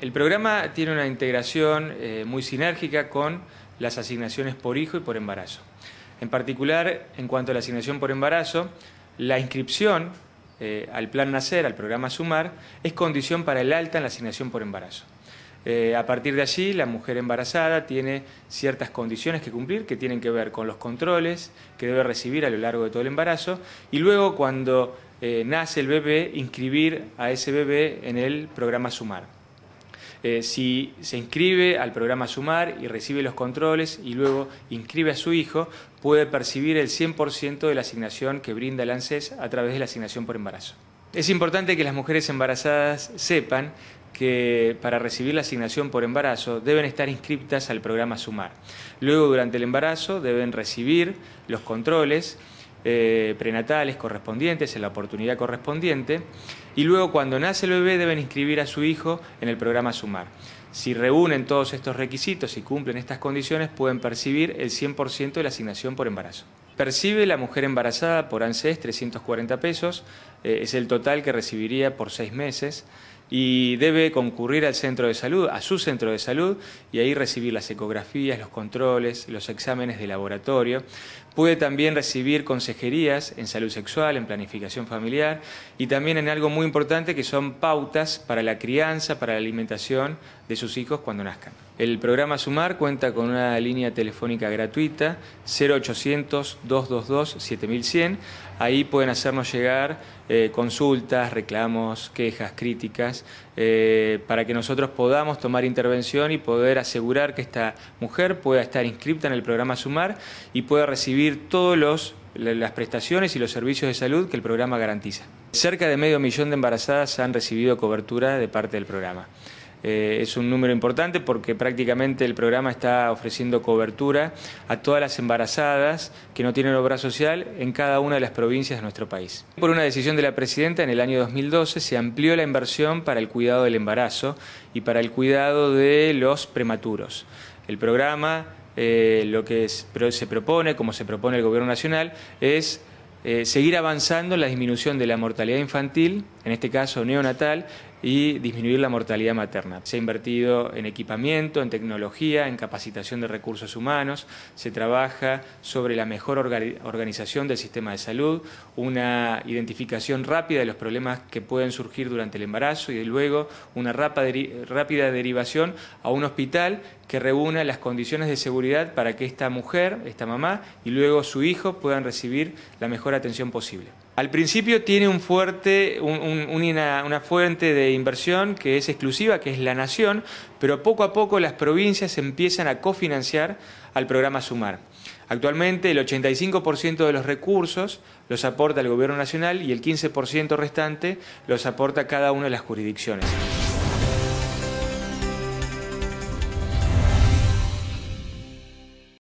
El programa tiene una integración eh, muy sinérgica con las asignaciones por hijo y por embarazo. En particular, en cuanto a la asignación por embarazo, la inscripción eh, al Plan Nacer, al programa Sumar, es condición para el alta en la asignación por embarazo. Eh, a partir de allí, la mujer embarazada tiene ciertas condiciones que cumplir que tienen que ver con los controles que debe recibir a lo largo de todo el embarazo y luego cuando nace el bebé, inscribir a ese bebé en el programa Sumar. Eh, si se inscribe al programa Sumar y recibe los controles y luego inscribe a su hijo, puede percibir el 100% de la asignación que brinda el ANSES a través de la asignación por embarazo. Es importante que las mujeres embarazadas sepan que para recibir la asignación por embarazo deben estar inscriptas al programa Sumar. Luego, durante el embarazo, deben recibir los controles eh, prenatales correspondientes, en la oportunidad correspondiente, y luego cuando nace el bebé deben inscribir a su hijo en el programa Sumar. Si reúnen todos estos requisitos y cumplen estas condiciones, pueden percibir el 100% de la asignación por embarazo. Percibe la mujer embarazada por ANSES 340 pesos, eh, es el total que recibiría por seis meses y debe concurrir al centro de salud, a su centro de salud, y ahí recibir las ecografías, los controles, los exámenes de laboratorio. Puede también recibir consejerías en salud sexual, en planificación familiar y también en algo muy importante que son pautas para la crianza, para la alimentación de sus hijos cuando nazcan. El programa Sumar cuenta con una línea telefónica gratuita 0800-222-7100. Ahí pueden hacernos llegar eh, consultas, reclamos, quejas, críticas, eh, para que nosotros podamos tomar intervención y poder asegurar que esta mujer pueda estar inscripta en el programa Sumar y pueda recibir todos las prestaciones y los servicios de salud que el programa garantiza. Cerca de medio millón de embarazadas han recibido cobertura de parte del programa. Eh, es un número importante porque prácticamente el programa está ofreciendo cobertura a todas las embarazadas que no tienen obra social en cada una de las provincias de nuestro país. Por una decisión de la Presidenta, en el año 2012 se amplió la inversión para el cuidado del embarazo y para el cuidado de los prematuros. El programa, eh, lo que se propone, como se propone el Gobierno Nacional, es eh, seguir avanzando en la disminución de la mortalidad infantil, en este caso neonatal, y disminuir la mortalidad materna. Se ha invertido en equipamiento, en tecnología, en capacitación de recursos humanos, se trabaja sobre la mejor organización del sistema de salud, una identificación rápida de los problemas que pueden surgir durante el embarazo y luego una rápida derivación a un hospital que reúna las condiciones de seguridad para que esta mujer, esta mamá y luego su hijo puedan recibir la mejor atención posible. Al principio tiene una, una, fuente de inversión que es exclusiva, que es la nación, pero poco a poco las provincias empiezan a cofinanciar al programa Sumar. Actualmente el 85% de los recursos los aporta el Gobierno Nacional y el 15% restante los aporta cada una de las jurisdicciones.